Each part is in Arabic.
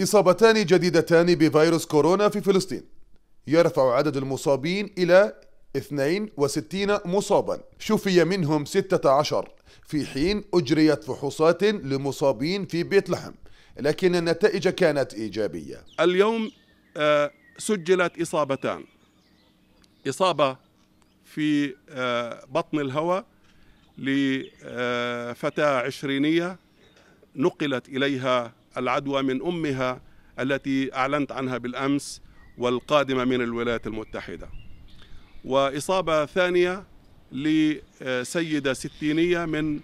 إصابتان جديدتان بفيروس كورونا في فلسطين يرفع عدد المصابين إلى 62 مصابا شفي منهم 16 في حين أجريت فحوصات لمصابين في بيت لحم لكن النتائج كانت إيجابية اليوم آه، سجلت إصابتان إصابة في آه، بطن الهواء لفتاة عشرينية نقلت إليها العدوى من امها التي اعلنت عنها بالامس والقادمه من الولايات المتحده. واصابه ثانيه لسيده ستينيه من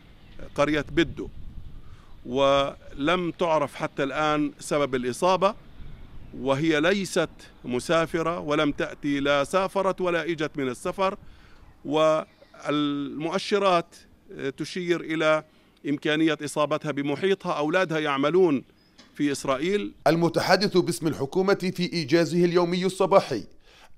قريه بدو ولم تعرف حتى الان سبب الاصابه وهي ليست مسافره ولم تاتي لا سافرت ولا اجت من السفر والمؤشرات تشير الى امكانيه اصابتها بمحيطها اولادها يعملون في إسرائيل المتحدث باسم الحكومة في إيجازه اليومي الصباحي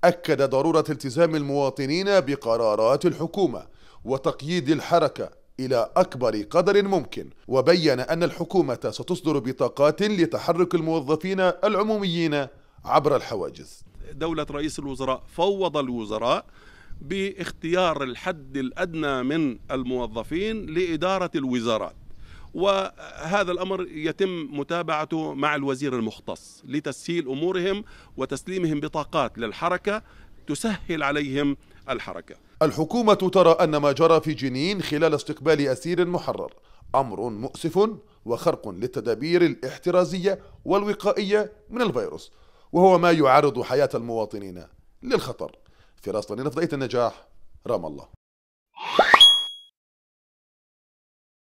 أكد ضرورة التزام المواطنين بقرارات الحكومة وتقييد الحركة إلى أكبر قدر ممكن وبين أن الحكومة ستصدر بطاقات لتحرك الموظفين العموميين عبر الحواجز دولة رئيس الوزراء فوض الوزراء باختيار الحد الأدنى من الموظفين لإدارة الوزارات وهذا الأمر يتم متابعته مع الوزير المختص لتسهيل أمورهم وتسليمهم بطاقات للحركة تسهل عليهم الحركة الحكومة ترى أن ما جرى في جنين خلال استقبال أسير محرر أمر مؤسف وخرق للتدابير الاحترازية والوقائية من الفيروس وهو ما يعرض حياة المواطنين للخطر في راس لنفضية النجاح رام الله